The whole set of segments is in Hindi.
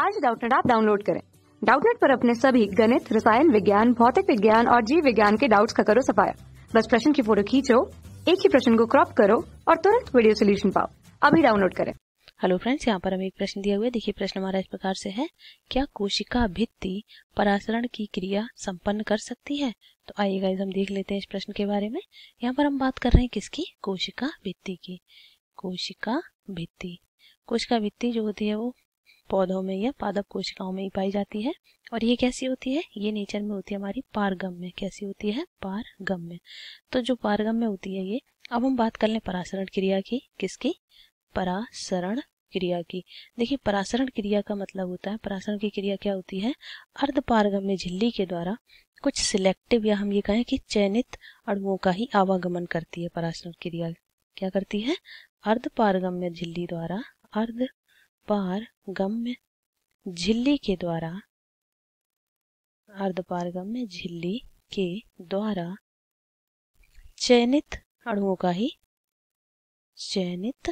आज डाउटनेट आप डाउनलोड करें डाउटनेट पर अपने सभी गणित रसायन विज्ञान भौतिक विज्ञान और जीव विज्ञान के डाउट्स का करो सफाया बस प्रश्न की फोटो खींचो एक ही प्रश्न को क्रॉप करो और तुरंत वीडियो सोल्यूशन पाओ अभी डाउनलोड करें हेलो फ्रेंड्स यहाँ पर हमें एक प्रश्न दिया हुआ है देखिए प्रश्न हमारा इस प्रकार से है क्या कोशिका भित्ति परासरण की क्रिया संपन्न कर सकती है तो आइए गाइज हम देख लेते हैं इस प्रश्न के बारे में यहाँ पर हम बात कर रहे हैं किसकी कोशिका भित्ति की कोशिका भित्ति कोशिका भित्ति जो होती है वो पौधों में या पादप कोशिकाओं में ही पाई जाती है और ये कैसी होती है ये नेचर में होती है हमारी पारगम में कैसी होती है पारगम में तो जो पारगम में होती है ये अब हम बात कर लें परासरण क्रिया की किसकी परासरण क्रिया की देखिए परासरण क्रिया का मतलब होता है परासरण की क्रिया क्या होती है अर्ध पारगम्य झिल्ली के द्वारा कुछ सिलेक्टिव या हम ये कहें कि चयनित अणुओं का ही आवागमन करती है परासरण क्रिया क्या करती है अर्ध पारगम्य झिल्ली द्वारा अर्ध अर्धपारगम्य झिल्ली के द्वारा अर्धपारगम्य झिल्ली के द्वारा चयनित अणुओं का ही चयनित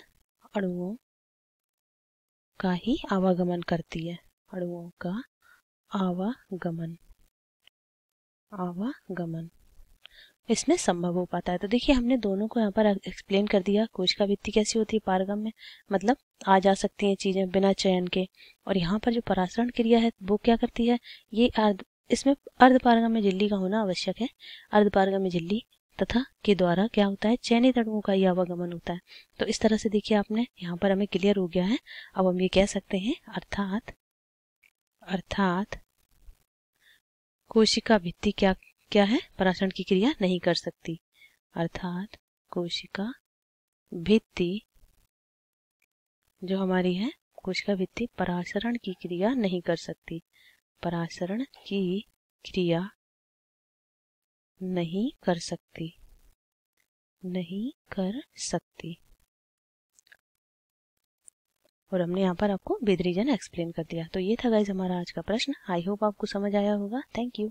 अणुओं का ही आवागमन करती है अणुओं का आवागमन आवागमन इसमें संभव हो पाता है तो देखिए हमने दोनों को यहाँ पर एक्सप्लेन कर दिया कोच का भित्ति कैसी होती है पारगम में मतलब आ जा सकती हैं चीज़ें बिना चयन के और यहाँ पर जो परासरण क्रिया है वो क्या करती है ये अर्ध इसमें अर्ध पारगम में झिल्ली का होना आवश्यक है अर्ध पारगम में झिल्ली तथा के द्वारा क्या होता है चयनित अणुओं का ही आवागमन होता है तो इस तरह से देखिए आपने यहाँ पर हमें क्लियर हो गया है अब हम ये कह सकते हैं अर्थात अर्थात कोशिका भित्ति क्या क्या है पराशरण की क्रिया नहीं कर सकती अर्थात कोशिका भित्ति जो हमारी है कोशिका भित्ति पराशरण की क्रिया नहीं कर सकती पराशरण की क्रिया नहीं कर सकती नहीं कर सकती और हमने यहाँ पर आपको बिद रीजन एक्सप्लेन कर दिया तो ये था गाइज हमारा आज का प्रश्न आई होप आपको समझ आया होगा थैंक यू